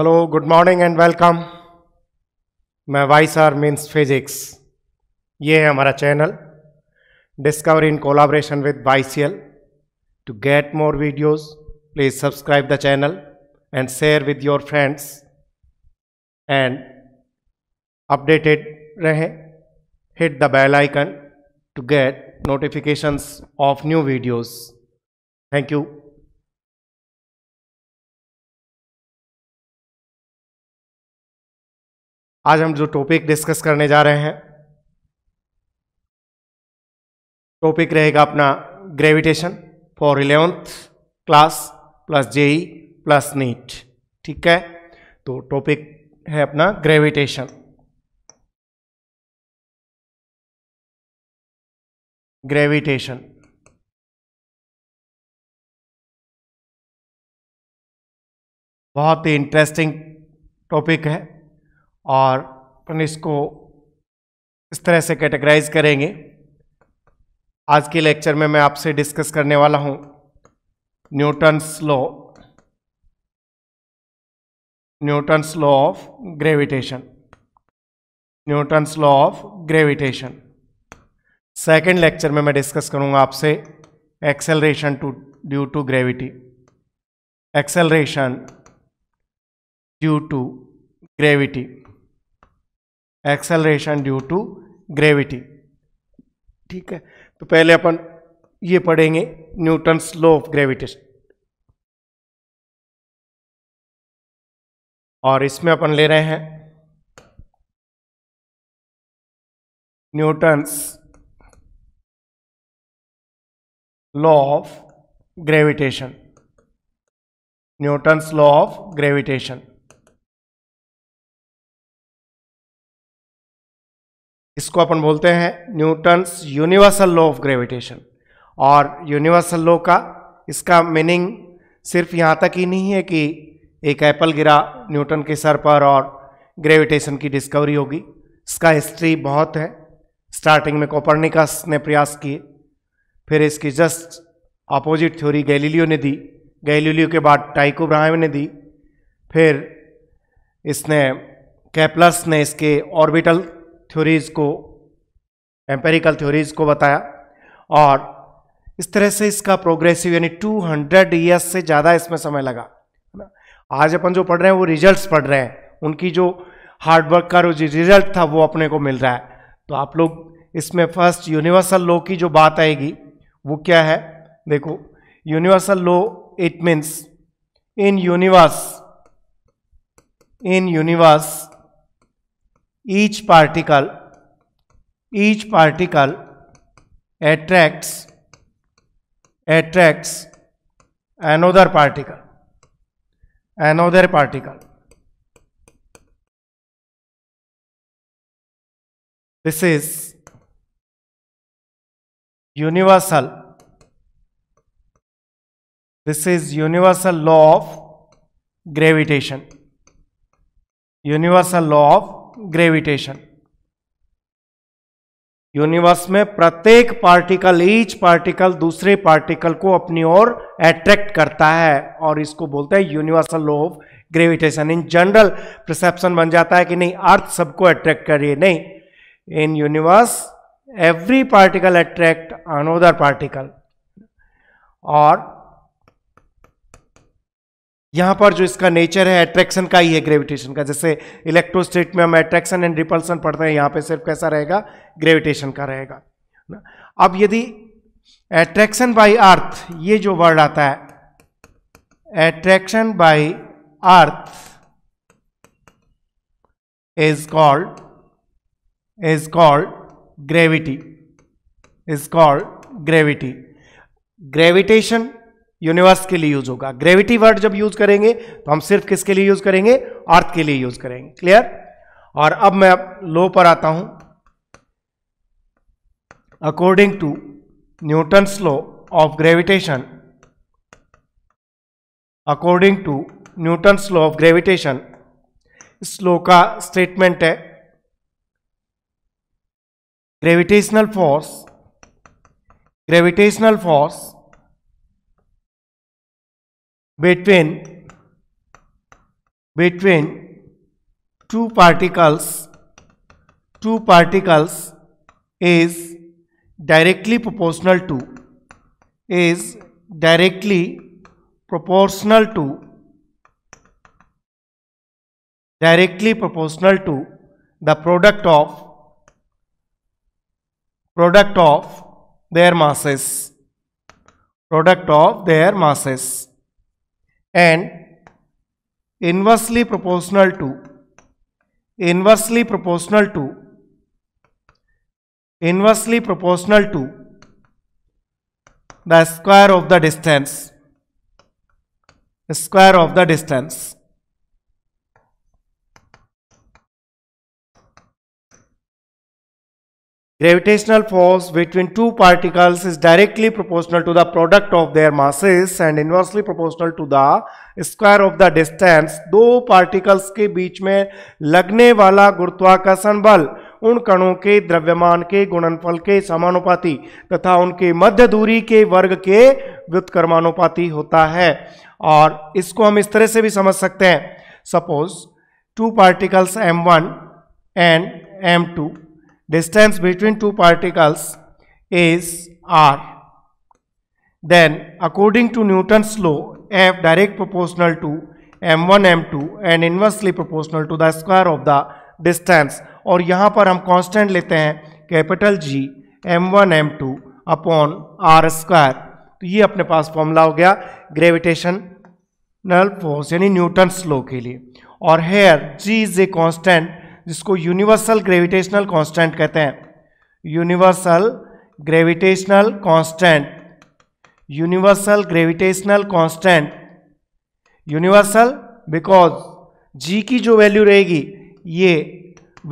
Hello, good morning and welcome. My Vaisar means physics. This is our channel. Discover in collaboration with YCL. To get more videos, please subscribe the channel and share with your friends and updated rahe hit the bell icon to get notifications of new videos thank you आज हम जो topic discuss करने जा रहे हैं topic रहेगा अपना gravitation for eleventh class plus JEE plus NEET ठीक है तो टॉपिक है अपना ग्रेविटेशन ग्रेविटेशन बहुत ही इंटरेस्टिंग टॉपिक है और अपन इसको इस तरह से कैटेगराइज करेंगे आज के लेक्चर में मैं आपसे डिस्कस करने वाला हूँ Newton's law Newton's law of gravitation Newton's law of gravitation second lecture में मैं डिस्कस करूंगा आपसे acceleration to due to gravity acceleration due to gravity acceleration due to gravity ठीक है तो पहले अपन ये पढ़ेंगे न्यूटन लॉ ऑफ ग्रेविटेशन और इसमें अपन ले रहे हैं Newton's law of gravitation Newton's law of gravitation इसको अपन बोलते हैं Newton's universal law of gravitation और यूनिवर्सल लॉ का इसका मीनिंग सिर्फ यहाँ तक ही नहीं है कि एक एप्पल गिरा न्यूटन के सर पर और ग्रेविटेशन की डिस्कवरी होगी इसका हिस्ट्री बहुत है स्टार्टिंग में कोपरनिकस ने प्रयास किए फिर इसकी जस्ट अपोजिट थ्योरी गैलीलियो ने दी गैलीलियो के बाद टाइको ब्राहम ने दी फिर इसने कैप्लस ने इसके ऑर्बिटल थ्योरीज़ को एम्पेरिकल थ्योरीज़ को बताया और इस तरह से इसका प्रोग्रेसिव यानी 200 हंड्रेड ईयर्स से ज़्यादा इसमें समय लगा आज अपन जो पढ़ रहे हैं वो रिजल्ट्स पढ़ रहे हैं उनकी जो हार्डवर्क का जो रिजल्ट था वो अपने को मिल रहा है तो आप लोग इसमें फर्स्ट यूनिवर्सल लॉ की जो बात आएगी वो क्या है देखो universal law it means in universe in universe each particle each particle attracts attracts another particle another particle this is universal this is universal law of gravitation universal law of gravitation universe में प्रत्येक particle each particle दूसरे particle को अपनी ओर attract करता है और इसको बोलते हैं universal law of gravitation in general perception बन जाता है कि नहीं अर्थ सबको अट्रैक्ट कर रही है नहीं in universe every particle attract another particle और यहां पर जो इसका नेचर है अट्रैक्शन का ही है ग्रेविटेशन का जैसे इलेक्ट्रोस्टेट में हम अट्रैक्शन एंड रिपल्सन पढ़ते हैं यहां पे सिर्फ कैसा रहेगा ग्रेविटेशन का रहेगा ना अब यदि अट्रैक्शन बाय अर्थ ये जो वर्ड आता है attraction by earth is called is called gravity is called gravity gravitation universe के लिए यूज होगा ग्रेविटी वर्ड जब यूज करेंगे तो हम सिर्फ किसके लिए यूज करेंगे अर्थ के लिए यूज करेंगे क्लियर और अब मैं लो पर आता हूं according to Newton's law of gravitation according to Newton's law of gravitation इस लो का स्टेटमेंट है gravitational force gravitational force between between two particles two particles is directly proportional to is directly proportional to directly proportional to the product of product of their masses product of their masses and inversely proportional to inversely proportional to inversely proportional to the square of the distance square of the distance Gravitational force between two particles is directly proportional to the product of their masses and inversely proportional to the square of the distance दो particles के बीच में लगने वाला गुरुत्वाकर्षण बल उन कणों के द्रव्यमान के गुणनफल के समानुपाती तथा उनके मध्य दूरी के वर्ग के व्युत्कर्मानुपाती होता है और इसको हम इस तरह से भी समझ सकते हैं suppose two particles M one and M two distance between two particles is r then according to newton's law f direct proportional to m1 m2 and inversely proportional to the square of the distance और यहाँ पर हम constant लेते हैं capital G M one M two upon R square तो ये अपने पास फॉर्मूला हो गया ग्रेविटेशन नल फोर्स यानी न्यूटन स्लो के लिए और here G is a constant जिसको यूनिवर्सल ग्रेविटेशनल कांस्टेंट कहते हैं universal gravitational constant universal gravitational constant universal because G की जो वैल्यू रहेगी ये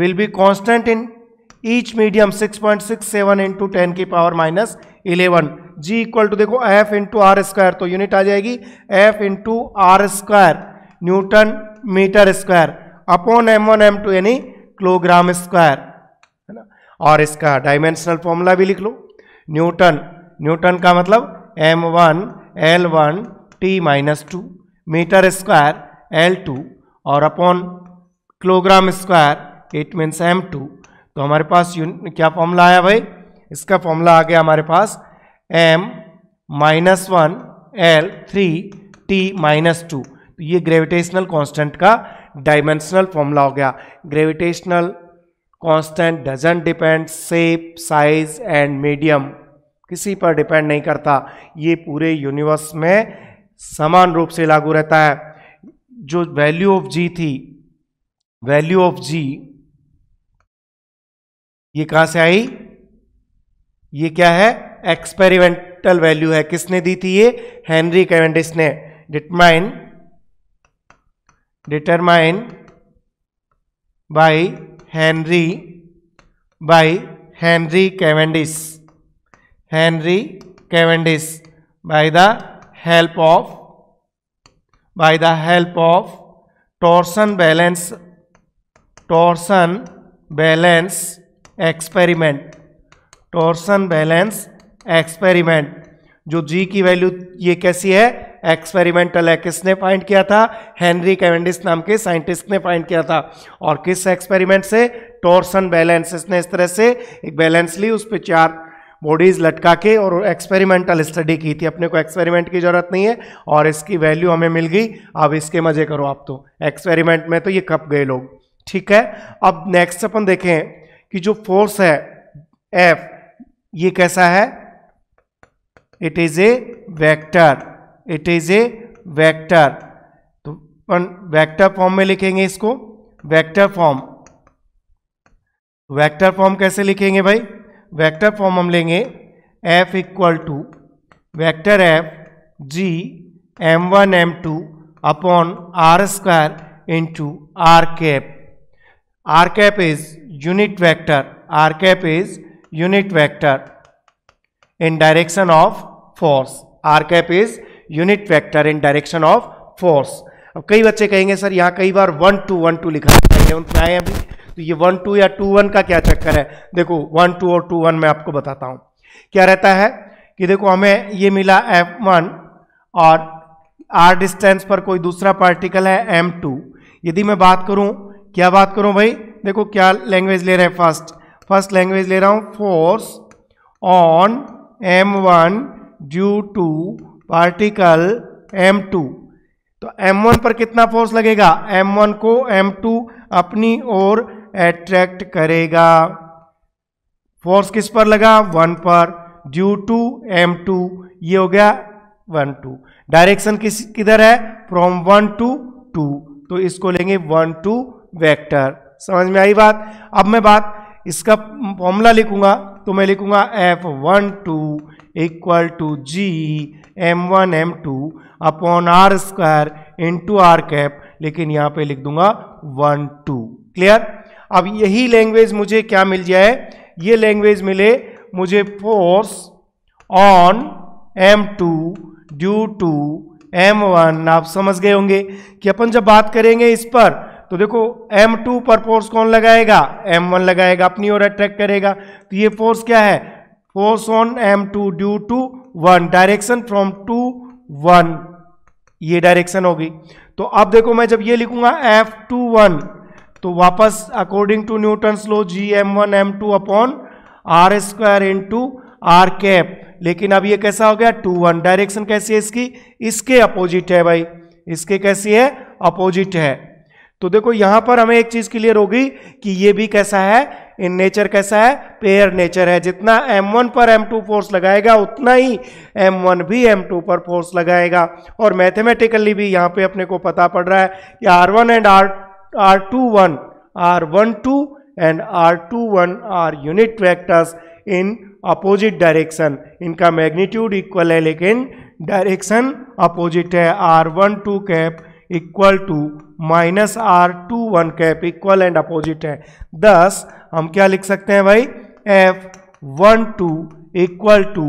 will be constant in each medium 6.67 point six seven into ten की power minus eleven ji equal to देखो F into R square तो unit आ जाएगी F into R square newton metre square upon M one M two यानी kilogram square है ना और इसका डायमेंशनल फॉर्मूला भी लिख लो न्यूटन न्यूटन का मतलब M one L one T minus two metre square L two और upon kilogram square it means M two तो हमारे पास क्या फॉर्मूला आया भाई इसका फॉर्मूला आ गया हमारे पास M minus one L three T minus two तो ये ग्रेविटेशनल कांस्टेंट का डायमेंशनल फॉर्मूला हो गया gravitational constant doesn't depend shape size and medium किसी पर डिपेंड नहीं करता ये पूरे यूनिवर्स में समान रूप से लागू रहता है जो वैल्यू ऑफ जी थी वैल्यू ऑफ जी ये कहां से आई ये क्या है एक्सपेरिमेंटल वैल्यू है किसने दी थी ये हेनरी कैवेंडिस ने डिटमाइन determined by Henry by Henry Cavendish Henry Cavendish by the help of by the help of torsion balance torsion balance experiment torsion balance experiment जो जी की वैल्यू ये कैसी है एक्सपेरिमेंटल है किसने फाइंड किया था हेनरी कैवेंडिस नाम के साइंटिस्ट ने फाइंड किया था और किस एक्सपेरिमेंट से टोर्सन बैलेंस इसने इस तरह से एक बैलेंस ली उस पर चार बॉडीज लटका के और एक्सपेरिमेंटल स्टडी की थी अपने को एक्सपेरिमेंट की ज़रूरत नहीं है और इसकी वैल्यू हमें मिल गई अब इसके मज़े करो आप तो एक्सपेरिमेंट में तो ये कप गए लोग ठीक है अब नेक्स्ट अपन देखें कि जो फोर्स है एफ ये कैसा है it is a vector it is a vector तो अपन वेक्टर फॉर्म में लिखेंगे इसको वेक्टर फॉर्म वेक्टर फॉर्म कैसे लिखेंगे भाई वेक्टर फॉर्म हम लेंगे F equal to vector F G M one M two upon R square into R cap R cap is unit vector R cap is unit vector in direction of force R cap is unit vector in direction of force अब कई बच्चे कहेंगे sir यहाँ कई बार one two one two लिखा है उनमें आए अभी तो ये वन टू या टू वन का क्या चक्कर है देखो वन टू और टू वन मैं आपको बताता हूँ क्या रहता है कि देखो हमें ये मिला एफ वन और आर डिस्टेंस पर कोई दूसरा पार्टिकल है एम टू यदि मैं बात करूँ क्या बात करूँ भाई देखो क्या लैंग्वेज ले रहे हैं फर्स्ट फर्स्ट लैंग्वेज ले रहा हूँ force on m1 due to particle two तो m1 पर कितना फोर्स लगेगा m1 को m2 अपनी ओर एट्रैक्ट करेगा फोर्स किस पर लगा वन पर ड्यू टू एम टू ये हो गया वन टू डायरेक्शन किस किधर है फ्रॉम वन टू टू तो इसको लेंगे वन टू वेक्टर समझ में आई बात अब मैं बात इसका फॉर्मूला लिखूंगा तो मैं लिखूंगा F one two equal to G M one M two upon R square into R cap लेकिन यहां पे लिख दूंगा वन टू क्लियर अब यही लैंग्वेज मुझे क्या मिल जाए ये लैंग्वेज मिले मुझे force on M two due to M one आप समझ गए होंगे कि अपन जब बात करेंगे इस पर तो देखो M2 पर फोर्स कौन लगाएगा M1 लगाएगा अपनी ओर अट्रैक्ट करेगा तो ये फोर्स क्या है force on M2 due to one direction from two one ये डायरेक्शन होगी तो अब देखो मैं जब ये लिखूंगा F21 तो वापस according to Newton's law G M one M two upon R square into R cap लेकिन अब ये कैसा हो गया टू वन डायरेक्शन कैसी है इसकी इसके अपोजिट है भाई इसके कैसी है अपोजिट है तो देखो यहां पर हमें एक चीज क्लियर होगी कि ये भी कैसा है इन नेचर कैसा है पेयर नेचर है जितना M1 पर M2 फोर्स लगाएगा उतना ही M1 भी M2 पर फोर्स लगाएगा और मैथमेटिकली भी यहां पे अपने को पता पड़ रहा है कि R1 and R R two one R one two and R two one are unit vectors in opposite direction इनका मैग्नीट्यूड इक्वल है लेकिन डायरेक्शन अपोजिट है R one two cap equal to minus R two one cap equal and opposite है thus हम क्या लिख सकते हैं भाई F one two equal to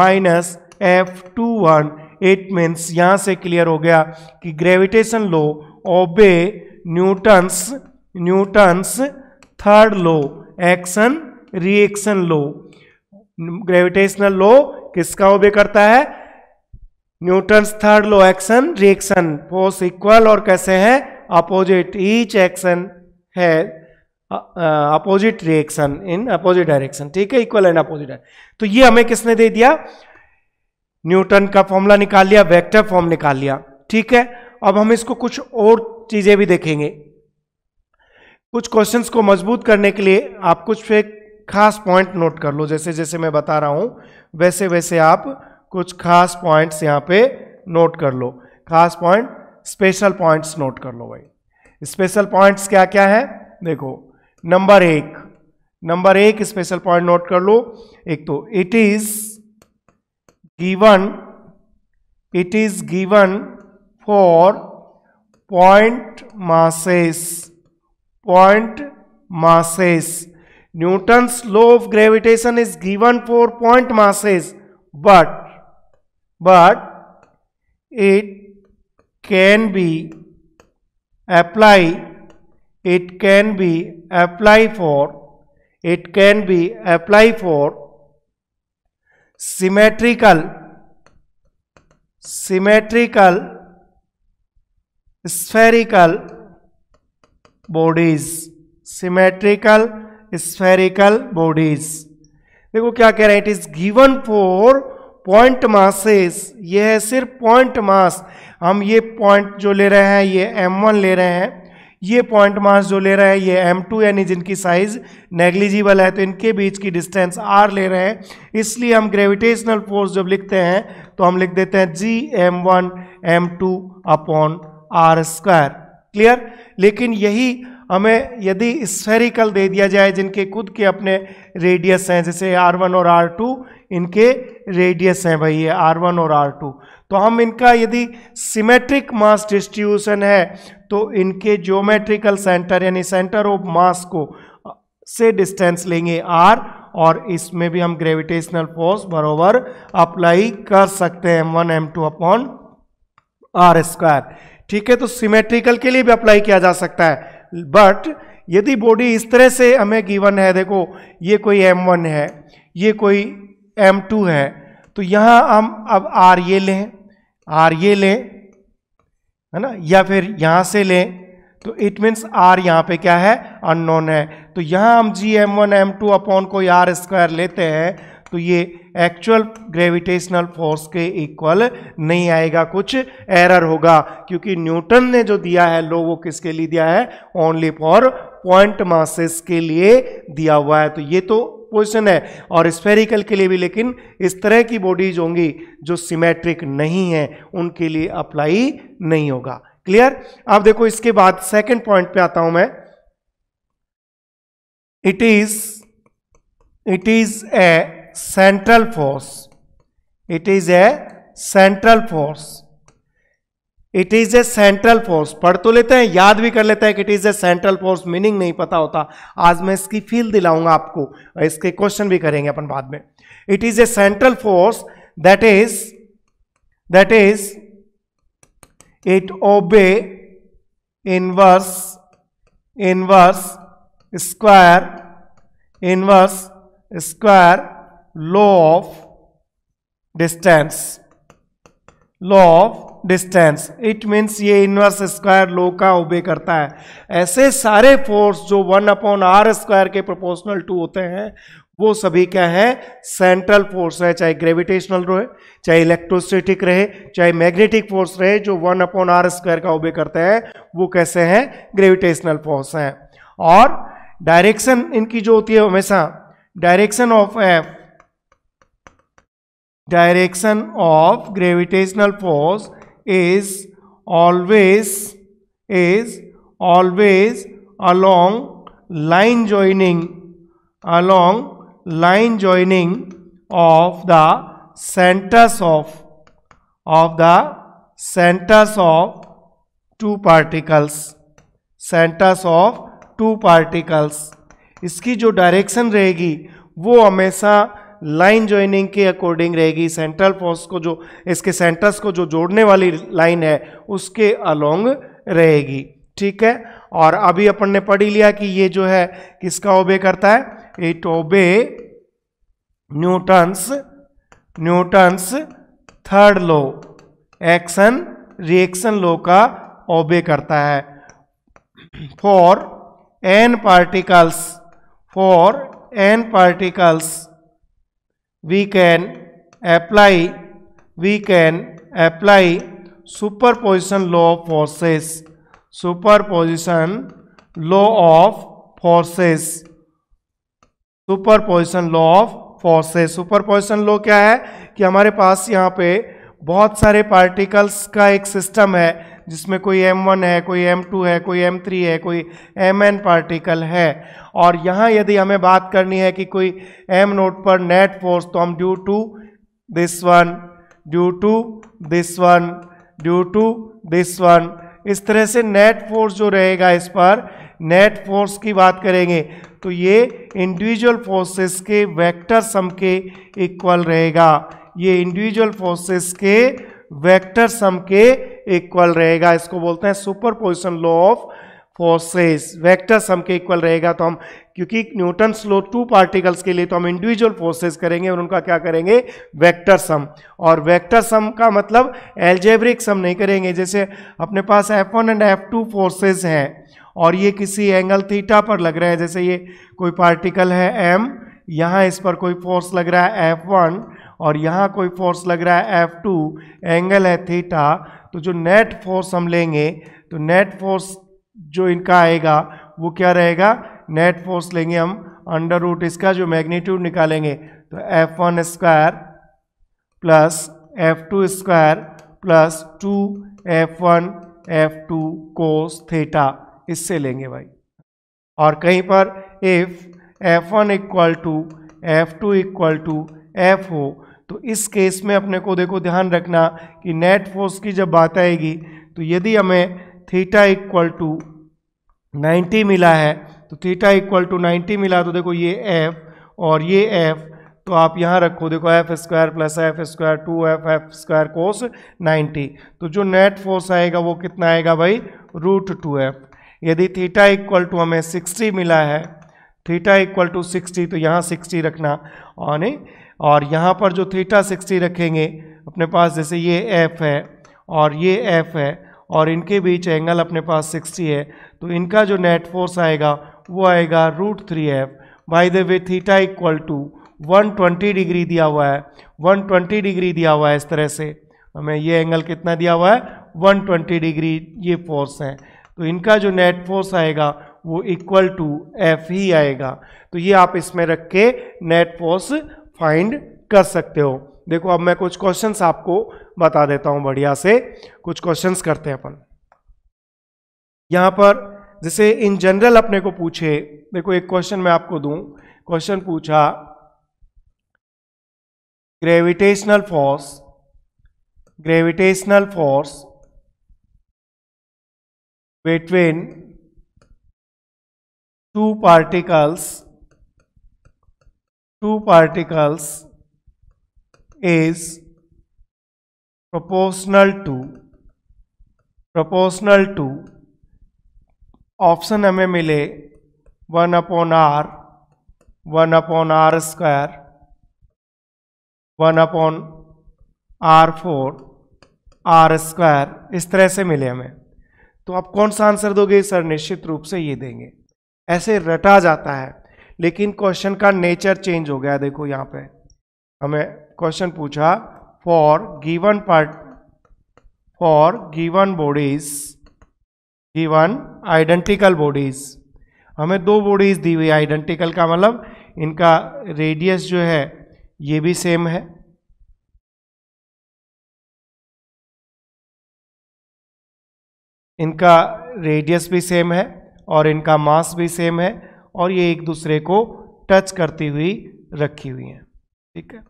minus F two one it means यहाँ से क्लियर हो गया कि ग्रेविटेशन लो obey Newton's Newton's third law action reaction law gravitational law किसका ओबे करता है Newton third law action reaction force equal और कैसे है अपोजिट ईच एक्शन है opposite reaction in opposite direction ठीक है इक्वल एंड अपोजिट तो ये हमें किसने दे दिया न्यूटन का फॉर्मूला निकाल लिया वेक्टर फॉर्म निकाल लिया ठीक है अब हम इसको कुछ और चीजें भी देखेंगे कुछ क्वेश्चंस को मजबूत करने के लिए आप कुछ एक खास पॉइंट नोट कर लो जैसे जैसे मैं बता रहा हूं वैसे वैसे आप कुछ खास पॉइंट्स यहाँ पे नोट कर लो खास पॉइंट स्पेशल पॉइंट्स नोट कर लो भाई स्पेशल पॉइंट्स क्या क्या है देखो नंबर एक नंबर एक स्पेशल पॉइंट नोट कर लो एक तो it is given it is given for point masses point masses Newton's law of gravitation is given for point masses but but it can be apply it can be apply for it can be apply for symmetrical symmetrical spherical bodies symmetrical spherical bodies देखो क्या कह रहे हैं it is given for point masses ये है सिर्फ point mass हम ये पॉइंट जो ले रहे हैं ये एम वन ले रहे हैं ये पॉइंट मास जो ले रहे हैं ये एम टू यानी जिनकी साइज नेग्लिजिबल है तो इनके बीच की डिस्टेंस आर ले रहे हैं इसलिए हम ग्रेविटेशनल फोर्स जब लिखते हैं तो हम लिख देते हैं G M one M two upon R square clear लेकिन यही हमें यदि स्फेरिकल दे दिया जाए जिनके खुद के अपने रेडियस हैं जैसे आर वन और आर टू इनके रेडियस हैं भाई ये आर वन और आर टू तो हम इनका यदि सिमेट्रिक मास डिस्ट्रीब्यूशन है तो इनके ज्योमेट्रिकल सेंटर यानी सेंटर ऑफ मास को से डिस्टेंस लेंगे आर और इसमें भी हम ग्रेविटेशनल फोर्स बराबर अप्लाई कर सकते हैं M one M two upon R square ठीक है तो सिमेट्रिकल के लिए भी अप्लाई किया जा सकता है बट यदि बॉडी इस तरह से हमें गिवन है देखो ये कोई M1 है ये कोई M2 है तो यहाँ हम अब आर ये लें आर ये लें है ना या फिर यहाँ से लें तो इट मीन्स आर यहाँ पे क्या है अननोन है तो यहाँ हम G M one M two upon कोई आर स्क्वायर लेते हैं तो ये एक्चुअल ग्रेविटेशनल फोर्स के इक्वल नहीं आएगा कुछ एरर होगा क्योंकि न्यूटन ने जो दिया है लो वो किसके लिए दिया है ओनली फॉर पॉइंट मासेस के लिए दिया हुआ है तो ये तो पोजिशन है और स्फेरिकल के लिए भी लेकिन इस तरह की बॉडीज होंगी जो सिमेट्रिक नहीं है उनके लिए अप्लाई नहीं होगा क्लियर अब देखो इसके बाद सेकंड पॉइंट पे आता हूं मैं it is it is a central force. It is a central force. It is a central force पढ़ तो लेते हैं याद भी कर लेते हैं कि it is a central force meaning नहीं पता होता आज मैं इसकी फील दिलाऊंगा आपको इसके क्वेश्चन भी करेंगे अपन बाद में it is a central force that is that is it obey inverse inverse square inverse square law of distance law of distance it means ये इनवर्स स्क्वायर लो का ओबे करता है ऐसे सारे फोर्स जो वन अपॉन आर स्क्वायर के proportional to होते हैं वो सभी क्या है सेंट्रल फोर्स है चाहे ग्रेविटेशनल रहे चाहे इलेक्ट्रोसिटिक रहे चाहे मैग्नेटिक फोर्स रहे जो वन अपॉन आर स्क्वायर का ओबे करते हैं वो कैसे हैं ग्रेविटेशनल फोर्स हैं और डायरेक्शन इनकी जो होती है हमेशा direction of F direction of gravitational force is always is always along line joining along line joining of the centers of of the centers of two particles centers of two particles इसकी जो direction रहेगी वो हमेशा line joining के according रहेगी central force को जो इसके सेंटर्स को जो जोड़ने वाली लाइन है उसके अलोंग रहेगी ठीक है और अभी अपन ने पढ़ ही लिया कि ये जो है किसका ओबे करता है it obey Newton's Newton's third law action reaction law का ओबे करता है for N particles for N particles we can apply we can apply superposition law of forces superposition law of forces superposition law of forces superposition law क्या है कि हमारे पास यहाँ पे बहुत सारे पार्टिकल्स का एक सिस्टम है जिसमें कोई M1 है कोई M2 है कोई M3 है कोई Mn पार्टिकल है और यहाँ यदि हमें बात करनी है कि कोई M नोट पर नेट फोर्स तो हम due to this one due to this one due to this one इस तरह से नेट फोर्स जो रहेगा इस पर नेट फोर्स की बात करेंगे तो ये इंडिविजुअल फोर्सेस के वेक्टर सम के इक्वल रहेगा ये इंडिविजुअल फोर्सेस के वेक्टर सम के इक्वल रहेगा इसको बोलते हैं superposition law of forces vector sum के इक्वल रहेगा तो हम क्योंकि न्यूटन स्लो टू पार्टिकल्स के लिए तो हम इंडिविजुअल फोर्सेस करेंगे और उनका क्या करेंगे वेक्टर सम और वेक्टर सम का मतलब एल्जेब्रिक सम नहीं करेंगे जैसे अपने पास F one and F two forces हैं और ये किसी एंगल थीटा पर लग रहा है जैसे ये कोई पार्टिकल है एम यहाँ इस पर कोई फोर्स लग रहा है एफ वन और यहाँ कोई फोर्स लग रहा है एफ टू एंगल है थीटा तो जो नेट फोर्स हम लेंगे तो नेट फोर्स जो इनका आएगा वो क्या रहेगा नेट फोर्स लेंगे हम अंडर रूट इसका जो मैग्नीट्यूड निकालेंगे तो F one square plus F two square plus two F one F two cos theta इससे लेंगे भाई और कहीं पर if F one equal to F two equal to F हो तो इस केस में अपने को देखो ध्यान रखना कि नेट फोर्स की जब बात आएगी तो यदि हमें थीटा इक्वल टू 90 मिला है तो थीटा इक्वल टू 90 मिला तो देखो ये एफ और ये एफ तो आप यहाँ रखो देखो F square plus F square two F F square cos ninety तो जो नेट फोर्स आएगा वो कितना आएगा भाई रूट टू एफ यदि थीटा इक्वल टू हमें 60 मिला है थीटा इक्वल टू 60 तो यहाँ 60 रखना और नहीं और यहाँ पर जो थीटा सिक्सटी रखेंगे अपने पास जैसे ये एफ है और ये एफ है और इनके बीच एंगल अपने पास सिक्सटी है तो इनका जो नेट फोर्स आएगा वो आएगा root three F by the way theta equal to one twenty degree दिया हुआ है वन ट्वेंटी डिग्री दिया हुआ है इस तरह से हमें ये एंगल कितना दिया हुआ है वन ट्वेंटी डिग्री ये फोर्स है तो इनका जो नेट फोर्स आएगा वो इक्वल टू एफ ही आएगा तो ये आप इसमें रख के नेट फोर्स फाइंड कर सकते हो देखो अब मैं कुछ क्वेश्चंस आपको बता देता हूं बढ़िया से कुछ क्वेश्चंस करते हैं अपन यहां पर जैसे इन जनरल अपने को पूछे देखो एक क्वेश्चन मैं आपको दूं क्वेश्चन पूछा gravitational force gravitational force between two particles two particles is proportional to proportional to option हमें मिले one upon R one upon R square one upon R four R square इस तरह से मिले हमें तो आप कौन सा आंसर दोगे सर निश्चित रूप से ये देंगे ऐसे रटा जाता है लेकिन क्वेश्चन का नेचर चेंज हो गया देखो यहाँ पे हमें क्वेश्चन पूछा for given part for given bodies given identical bodies हमें दो बॉडीज दी हुई आइडेंटिकल का मतलब इनका रेडियस जो है ये भी सेम है इनका रेडियस भी सेम है और इनका मास भी सेम है और ये एक दूसरे को टच करती हुई रखी हुई हैं ठीक है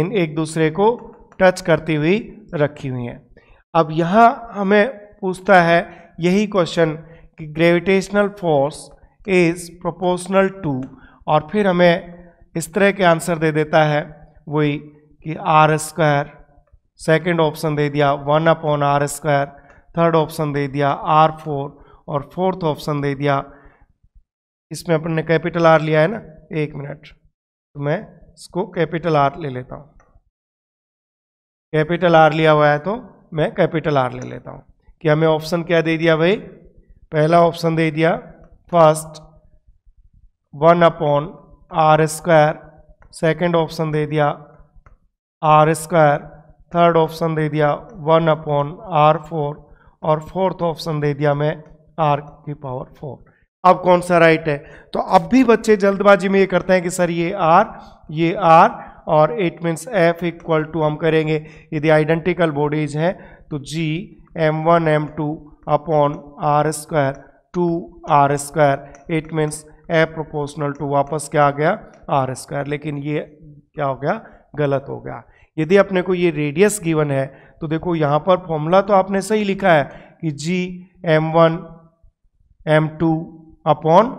इन एक दूसरे को टच करती हुई रखी हुई हैं अब यहाँ हमें पूछता है यही क्वेश्चन कि gravitational force is proportional to और फिर हमें इस तरह के आंसर दे देता है वही कि आर स्क्वायर सेकेंड ऑप्शन दे दिया one upon R square third option दे दिया आर फोर और फोर्थ ऑप्शन दे दिया इसमें अपन ने कैपिटल आर लिया है ना एक मिनट तो मैं इसको कैपिटल आर ले लेता हूँ कैपिटल आर लिया हुआ है तो मैं कैपिटल आर ले लेता हूँ कि हमें ऑप्शन क्या दे दिया भाई पहला ऑप्शन दे दिया first one upon R square second option दे दिया आर स्क्वायर थर्ड ऑप्शन दे दिया वन अपॉन आर फोर और फोर्थ ऑप्शन दे दिया मैं आर की पावर फोर अब कौन सा राइट है तो अब भी बच्चे जल्दबाजी में ये करते हैं कि सर ये आर ये आर और it means F equal to हम करेंगे यदि आइडेंटिकल बॉडीज हैं तो G M one M two upon R square two R square it means a proportional to वापस क्या आ गया आर स्क्वायर लेकिन ये क्या हो गया गलत हो गया यदि अपने को ये रेडियस गिवन है तो देखो यहाँ पर फॉर्मूला तो आपने सही लिखा है कि G M one M two upon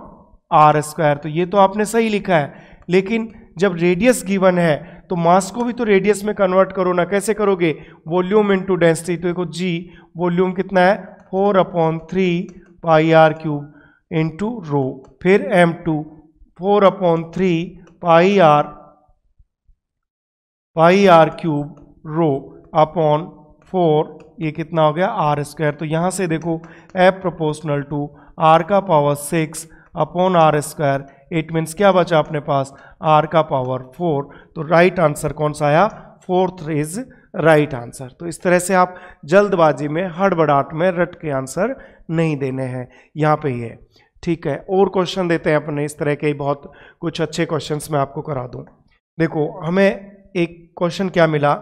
R square तो ये तो आपने सही लिखा है लेकिन जब रेडियस गिवन है तो मास को भी तो रेडियस में कन्वर्ट करो ना कैसे करोगे वॉल्यूम इनटू डेंसिटी तो देखो जी वॉल्यूम कितना है four upon three pi R cube into rho फिर M two four upon three pi R pi R cube rho upon four ये कितना हो गया आर स्क्वायर तो यहाँ से देखो एफ प्रोपोर्शनल टू आर का power six upon R square it means क्या बचा अपने पास आर का पावर फोर तो राइट आंसर कौन सा आया फोर्थ इज राइट आंसर तो इस तरह से आप जल्दबाजी में हड़बड़ाहट में रट के आंसर नहीं देने हैं यहाँ पे ही है ठीक है और क्वेश्चन देते हैं अपने इस तरह के बहुत कुछ अच्छे क्वेश्चंस मैं आपको करा दूँ देखो हमें एक क्वेश्चन क्या मिला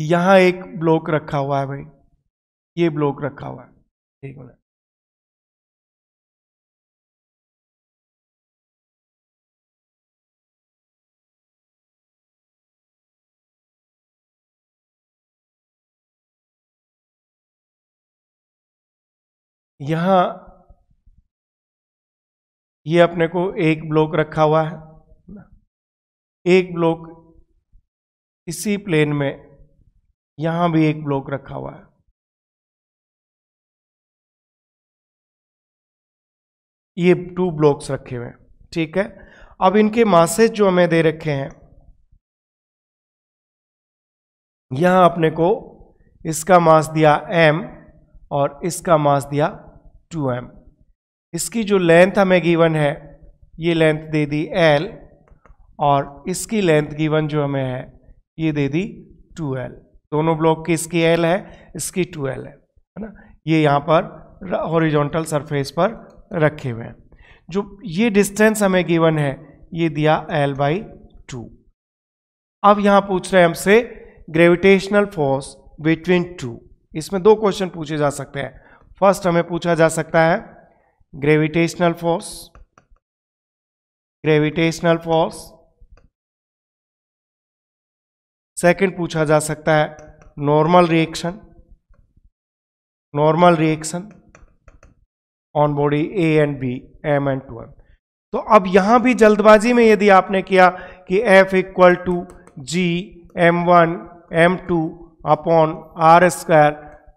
यहां एक ब्लॉक रखा हुआ है भाई ये ब्लॉक रखा हुआ है ठीक है यहां ये अपने को एक ब्लॉक रखा हुआ है एक ब्लॉक इसी प्लेन में यहां भी एक ब्लॉक रखा हुआ है ये टू ब्लॉक्स रखे हुए हैं ठीक है अब इनके मासेज जो हमें दे रखे हैं यहां अपने को इसका मास दिया m और इसका मास दिया 2m इसकी जो लेंथ हमें गिवन है ये लेंथ दे दी l और इसकी लेंथ गिवन जो हमें है ये दे दी 2l दोनों ब्लॉक की इसकी एल है इसकी टू एल है है ना ये यहाँ पर हॉरिजॉन्टल सरफेस पर रखे हुए हैं जो ये डिस्टेंस हमें गिवन है ये दिया एल बाई टू अब यहाँ पूछ रहे हैं हमसे ग्रेविटेशनल फोर्स बिटवीन टू इसमें दो क्वेश्चन पूछे जा सकते हैं फर्स्ट हमें पूछा जा सकता है gravitational force gravitational force second पूछा जा सकता है normal reaction normal reaction on body A and B M and two M तो अब यहां भी जल्दबाजी में यदि आपने किया कि F equal to G M one M two upon R square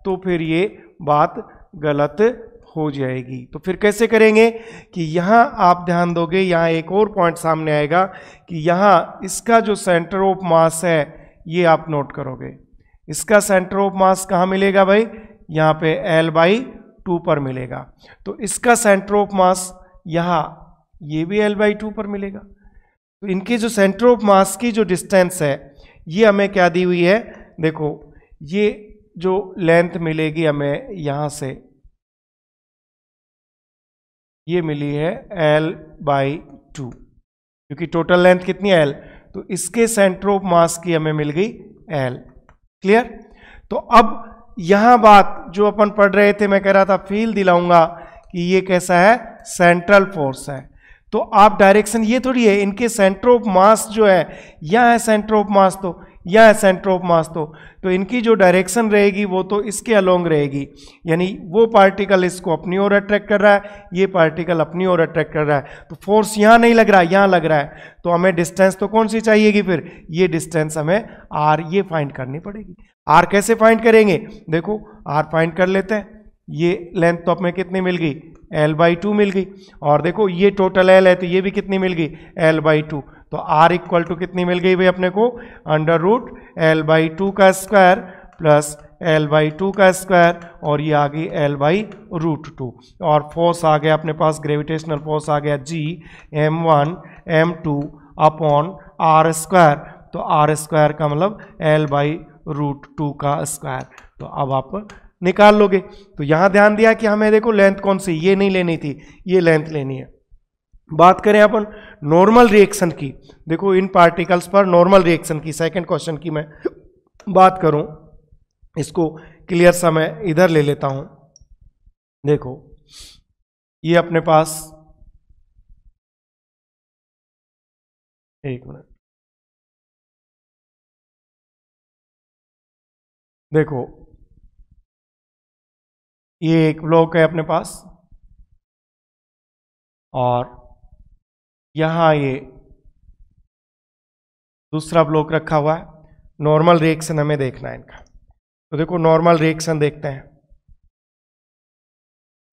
तो फिर ये बात गलत हो जाएगी तो फिर कैसे करेंगे कि यहां आप ध्यान दोगे यहां एक और पॉइंट सामने आएगा कि यहां इसका जो सेंटर ऑफ मास है ये आप नोट करोगे इसका सेंटर ऑफ मास कहाँ मिलेगा भाई यहाँ पे एल बाई टू पर मिलेगा तो इसका सेंटर ऑफ मास यहाँ ये भी एल बाई टू पर मिलेगा तो इनकी जो सेंटर ऑफ मास की जो डिस्टेंस है ये हमें क्या दी हुई है देखो ये जो लेंथ मिलेगी हमें यहाँ से ये मिली है एल बाई टू क्योंकि टोटल लेंथ कितनी है एल तो इसके सेंटर ऑफ मास की हमें मिल गई एल क्लियर तो अब यहां बात जो अपन पढ़ रहे थे मैं कह रहा था फील दिलाऊंगा कि ये कैसा है सेंट्रल फोर्स है तो आप डायरेक्शन ये थोड़ी है इनके सेंटर ऑफ मास जो है यहां है सेंटर ऑफ मास तो या सेंटर ऑफ मास तो तो इनकी जो डायरेक्शन रहेगी वो तो इसके अलोंग रहेगी यानी वो पार्टिकल इसको अपनी ओर अट्रैक्ट कर रहा है ये पार्टिकल अपनी ओर अट्रैक्ट कर रहा है तो फोर्स यहाँ नहीं लग रहा है यहाँ लग रहा है तो हमें डिस्टेंस तो कौन सी चाहिएगी फिर ये डिस्टेंस हमें आर ये फाइंड करनी पड़ेगी आर कैसे फाइंड करेंगे देखो आर फाइंड कर लेते हैं ये लेंथ तो हमें कितनी मिल गई एल बाई टू मिल गई और देखो ये टोटल एल है तो ये भी कितनी मिल गई एल बाई टू तो आर इक्वल टू कितनी मिल गई भाई अपने को under root L by two का square plus L by two का स्क्वायर और ये आ गई एल बाई रूट टू और फोर्स आ गया अपने पास ग्रेविटेशनल फोर्स आ गया G M one M two upon R square तो आर स्क्वायर का मतलब एल बाई रूट टू का स्क्वायर तो अब आप निकाल लोगे तो यहाँ ध्यान दिया कि हमें देखो लेंथ कौन सी ये नहीं लेनी थी ये लेंथ लेनी है बात करें अपन नॉर्मल रिएक्शन की देखो इन पार्टिकल्स पर नॉर्मल रिएक्शन की सेकंड क्वेश्चन की मैं बात करूं इसको क्लियर सा मैं इधर ले लेता हूं देखो ये अपने पास एक मिनट देखो ये एक ब्लॉक है अपने पास और यहां ये दूसरा ब्लॉक रखा हुआ है नॉर्मल रिएक्शन हमें देखना है इनका तो देखो नॉर्मल रिएक्शन देखते हैं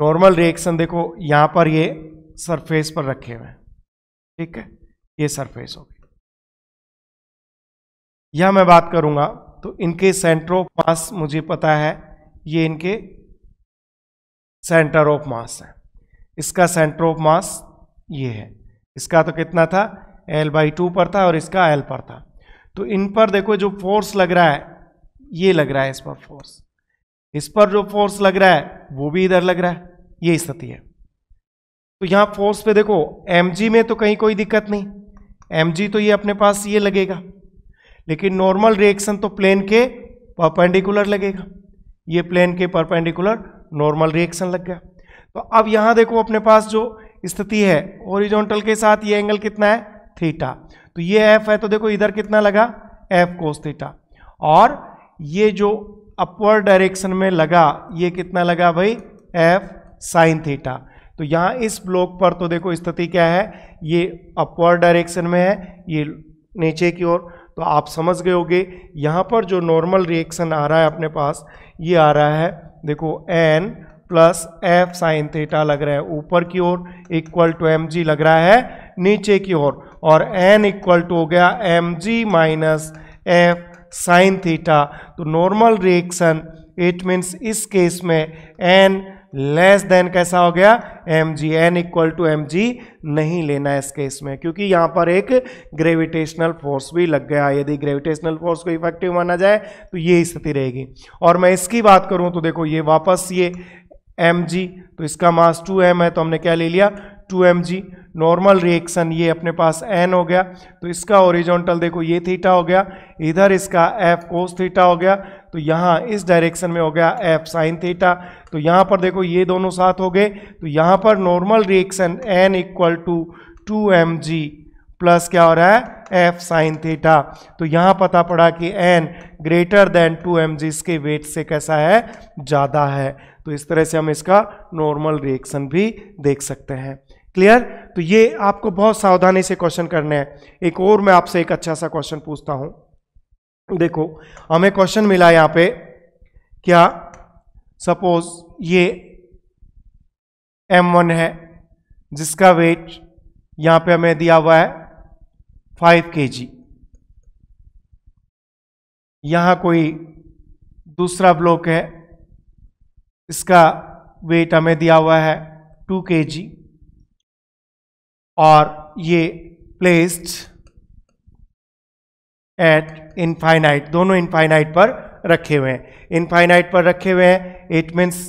नॉर्मल रिएक्शन देखो यहां पर ये सरफेस पर रखे हुए हैं ठीक है ये सरफेस हो गई यह मैं बात करूंगा तो इनके सेंटर ऑफ मास मुझे पता है ये इनके सेंटर ऑफ मास है इसका सेंटर ऑफ मास ये है इसका तो कितना था एल बाई टू पर था और इसका एल पर था तो इन पर देखो जो फोर्स लग रहा है ये लग रहा है इस पर फोर्स इस पर जो फोर्स लग रहा है वो भी इधर लग रहा है ये स्थिति है तो यहां फोर्स पे देखो एम में तो कहीं कोई दिक्कत नहीं एम तो ये अपने पास ये लगेगा लेकिन नॉर्मल रिएक्शन तो प्लेन के परपेंडिकुलर लगेगा ये प्लेन के परपेंडिकुलर नॉर्मल रिएक्शन लग गया तो अब यहां देखो अपने पास जो स्थिति है ओरिजोनटल के साथ ये एंगल कितना है थीटा तो ये एफ है तो देखो इधर कितना लगा एफ कोस थीटा और ये जो अपवर्ड डायरेक्शन में लगा ये कितना लगा भाई एफ साइन थीटा तो यहाँ इस ब्लॉक पर तो देखो स्थिति क्या है ये अपवर्ड डायरेक्शन में है ये नीचे की ओर तो आप समझ गए होगे यहाँ पर जो नॉर्मल रिएक्शन आ रहा है अपने पास ये आ रहा है देखो N plus F sine theta लग रहा है ऊपर की ओर इक्वल टू एम जी लग रहा है नीचे की ओर और एन इक्वल टू हो गया M G minus F sine theta तो नॉर्मल रिएक्शन इट मीन्स इस केस में एन लेस देन कैसा हो गया M G N equal to M G नहीं लेना है इस केस में क्योंकि यहाँ पर एक ग्रेविटेशनल फोर्स भी लग गया यदि ग्रेविटेशनल फोर्स को इफेक्टिव माना जाए तो ये स्थिति रहेगी और मैं इसकी बात करूँ तो देखो ये वापस ये एम तो इसका मास टू एम है तो हमने क्या ले लिया two M G normal reaction ये अपने पास एन हो गया तो इसका ओरिजोनटल देखो ये थीटा हो गया इधर इसका एफ कोस थीटा हो गया तो यहाँ इस डायरेक्शन में हो गया एफ साइन थीटा तो यहाँ पर देखो ये दोनों साथ हो गए तो यहाँ पर normal reaction N equal to two M G plus क्या हो रहा है एफ साइन थीटा तो यहाँ पता पड़ा कि N greater than two M इसके वेट से कैसा है ज़्यादा है तो इस तरह से हम इसका नॉर्मल रिएक्शन भी देख सकते हैं क्लियर तो ये आपको बहुत सावधानी से क्वेश्चन करने हैं एक और मैं आपसे एक अच्छा सा क्वेश्चन पूछता हूँ देखो हमें क्वेश्चन मिला यहाँ पे क्या सपोज ये M1 है जिसका वेट यहाँ पे हमें दिया हुआ है फाइव के जी यहां कोई दूसरा ब्लॉक है इसका वेट हमें दिया हुआ है टू के जी और ये प्लेस्ड एट इनफाइनाइट दोनों इनफाइनाइट पर रखे हुए हैं इनफाइनाइट पर रखे हुए हैं it means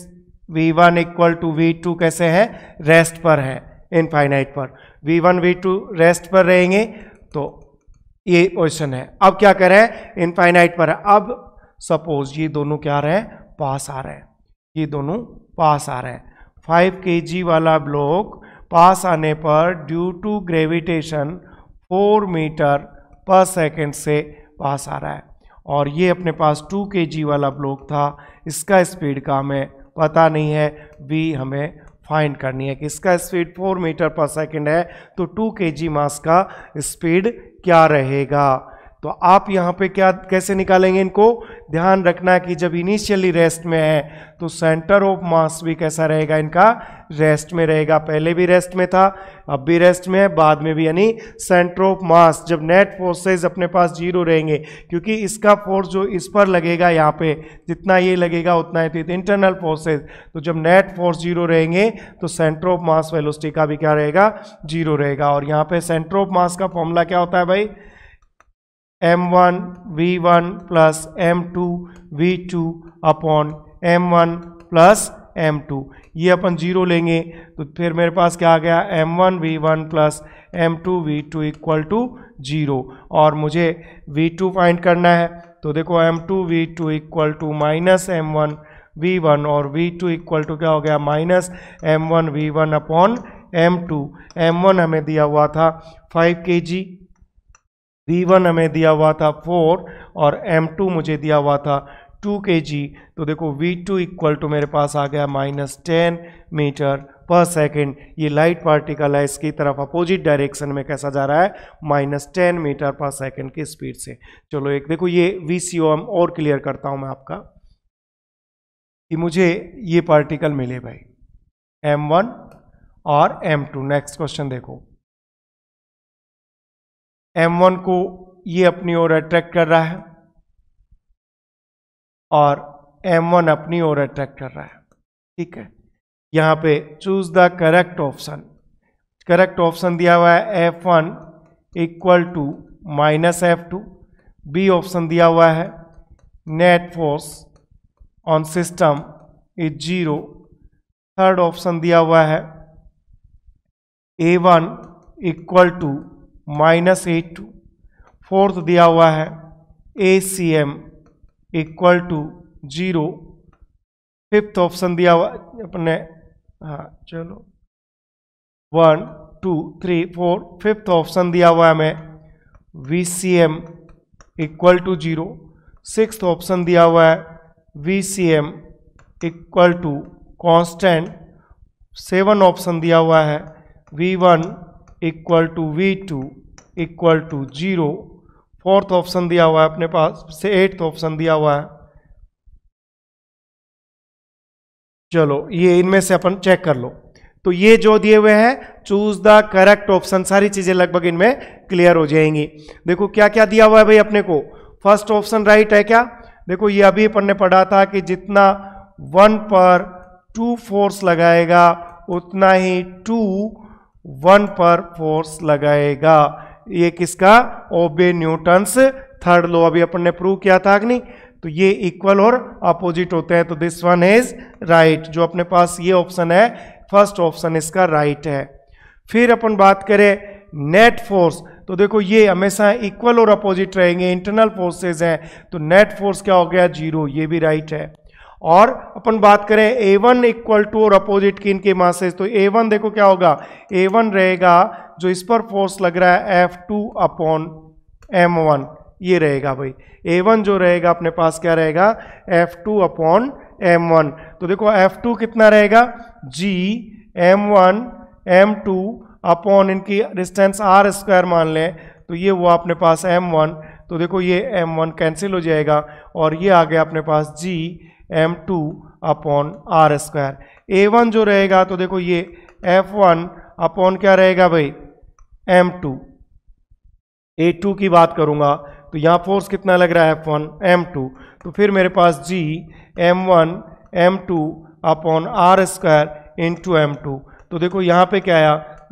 V one equal to V two कैसे है रेस्ट पर है इनफाइनाइट पर V one V two rest पर रहेंगे तो ये क्वेश्चन है अब क्या कह रहे हैं इनफाइनाइट पर है अब सपोज ये दोनों क्या आ रहे हैं पास आ रहे हैं ये दोनों पास आ रहे हैं फाइव के वाला ब्लॉक पास आने पर due to gravitation four metre per second से पास आ रहा है और ये अपने पास टू के वाला ब्लॉक था इसका स्पीड का हमें पता नहीं है बी हमें फाइंड करनी है कि इसका speed four metre per second है तो टू के जी मास का स्पीड क्या रहेगा तो आप यहाँ पे क्या कैसे निकालेंगे इनको ध्यान रखना कि जब इनिशियली रेस्ट में है तो सेंटर ऑफ मास भी कैसा रहेगा इनका रेस्ट में रहेगा पहले भी रेस्ट में था अब भी रेस्ट में है बाद में भी यानी सेंटर ऑफ मास जब नेट फोर्सेज अपने पास जीरो रहेंगे क्योंकि इसका फोर्स जो इस पर लगेगा यहाँ पे जितना ये लगेगा उतना ही इंटरनल फोर्सेज तो जब नेट फोर्स जीरो रहेंगे तो सेंटर ऑफ मास वेलोसिटी का भी क्या रहेगा जीरो रहेगा और यहाँ पे सेंटर ऑफ मास का फॉर्मूला क्या होता है भाई M one V one plus M two V two upon M one plus M two ये अपन जीरो लेंगे तो फिर मेरे पास क्या आ गया M one V one plus M two V two equal to zero और मुझे वी टू फाइंड करना है तो देखो M two V two equal to minus M one V one और वी टू इक्वल टू क्या हो गया minus M one V one upon M two M one हमें दिया हुआ था फाइव के जी V1 हमें दिया हुआ था फोर और M2 मुझे दिया हुआ था टू के जी तो देखो V2 टू इक्वल टू मेरे पास आ गया minus ten meter per second ये लाइट पार्टिकल है इसकी तरफ अपोजिट डायरेक्शन में कैसा जा रहा है minus ten meter per second की स्पीड से चलो एक देखो ये वी सी और क्लियर करता हूँ मैं आपका कि मुझे ये पार्टिकल मिले भाई M1 और M2 नेक्स्ट क्वेश्चन देखो M1 को ये अपनी ओर अट्रैक्ट कर रहा है और M1 अपनी ओर अट्रैक्ट कर रहा है ठीक है यहाँ पे choose the correct option correct option दिया हुआ है F one equal to minus F two B option दिया हुआ है net force on system is zero third option दिया हुआ है A one equal to minus eight two fourth दिया हुआ है A C M equal to zero fifth option दिया हुआ अपने हाँ चलो one two three four fifth option दिया हुआ है हमें we C M equal to zero six option दिया हुआ है V C M equal to constant seven option दिया हुआ है V one equal to V two equal to zero fourth option दिया हुआ है अपने पास से एट्थ ऑप्शन दिया हुआ है चलो ये इनमें से अपन चेक कर लो तो ये जो दिए हुए हैं चूज द करेक्ट ऑप्शन सारी चीजें लगभग इनमें क्लियर हो जाएंगी देखो क्या क्या दिया हुआ है भाई अपने को फर्स्ट ऑप्शन राइट है क्या देखो ये अभी अपन ने पढ़ा था कि जितना वन पर टू फोर्स लगाएगा उतना ही टू वन पर फोर्स लगाएगा ये किसका ओबे न्यूटन्स थर्ड लो अभी अपन ने प्रूव किया था अग्नि तो ये इक्वल और अपोजिट होते हैं तो दिस वन इज राइट जो अपने पास ये ऑप्शन है फर्स्ट ऑप्शन इसका राइट है फिर अपन बात करें नेट फोर्स तो देखो ये हमेशा इक्वल और अपोजिट रहेंगे इंटरनल फोर्सेज हैं तो नेट फोर्स क्या हो गया जीरो ये भी राइट है और अपन बात करें ए वन इक्वल टू और अपोजिट किन इनके मासेज तो ए वन देखो क्या होगा ए वन रहेगा जो इस पर फोर्स लग रहा है F two upon M one ये रहेगा भाई ए वन जो रहेगा अपने पास क्या रहेगा F two upon M one तो देखो एफ टू कितना रहेगा G M one M two upon इनकी डिस्टेंस आर स्क्वायर मान लें तो ये हुआ अपने पास एम वन तो देखो ये एम वन कैंसिल हो जाएगा और ये आ गया अपने पास G M two upon R square A one जो रहेगा तो देखो ये एफ वन अपॉन क्या रहेगा भाई एम टू ए टू की बात करूंगा तो यहाँ फोर्स कितना लग रहा है एफ वन एम टू तो फिर मेरे पास G M one M two upon R square into M two तो देखो यहाँ पे क्या आया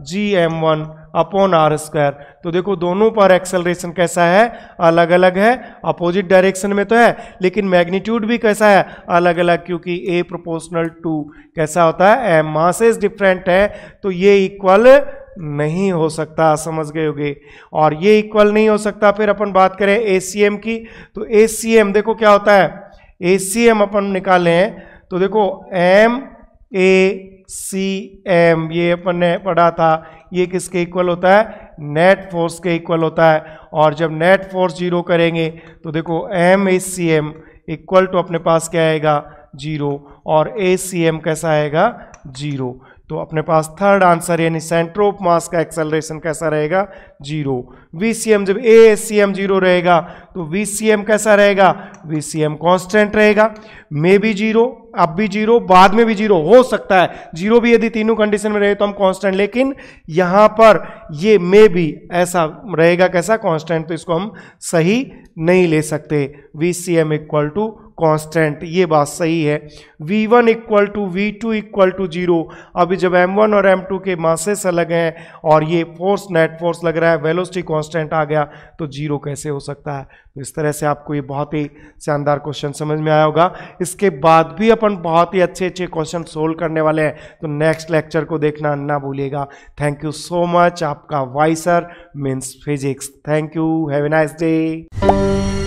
G M one upon R square तो देखो दोनों पर एक्सेलरेशन कैसा है अलग अलग है अपोजिट डायरेक्शन में तो है लेकिन मैग्नीट्यूड भी कैसा है अलग अलग क्योंकि ए प्रोपोर्शनल टू कैसा होता है एम मासेस डिफरेंट है तो ये इक्वल नहीं हो सकता समझ गए होगे और ये इक्वल नहीं हो सकता फिर अपन बात करें ए की तो ए देखो क्या होता है ए अपन निकालें तो देखो एम ए सी एम ये अपन ने पढ़ा था ये किसके इक्वल होता है नेट फोर्स के इक्वल होता है और जब नेट फोर्स जीरो करेंगे तो देखो M A C M equal to अपने पास क्या आएगा जीरो और ए सी एम कैसा आएगा जीरो तो अपने पास थर्ड आंसर यानी सेंटर ऑफ मास का एक्सेलरेशन कैसा रहेगा जीरो वीसीएम जब A S C M zero रहेगा तो वीसीएम कैसा रहेगा वीसीएम कांस्टेंट रहेगा मे भी जीरो अब भी जीरो बाद में भी जीरो हो सकता है जीरो भी यदि तीनों कंडीशन में रहे तो हम कांस्टेंट लेकिन यहाँ पर ये मे भी ऐसा रहेगा कैसा कांस्टेंट तो इसको हम सही नहीं ले सकते V C M equal to constant ये बात सही है v1 one equal to V two equal to zero अभी जब m1 और m2 के मासेस अलग हैं और ये फोर्स नेट फोर्स लग रहा है वेलोसिटी कांस्टेंट आ गया तो जीरो कैसे हो सकता है तो इस तरह से आपको ये बहुत ही शानदार क्वेश्चन समझ में आया होगा इसके बाद भी अपन बहुत ही अच्छे अच्छे क्वेश्चन सोल्व करने वाले हैं तो नेक्स्ट लेक्चर को देखना ना भूलिएगा थैंक यू सो मच आपका Y sir means physics thank you have a nice day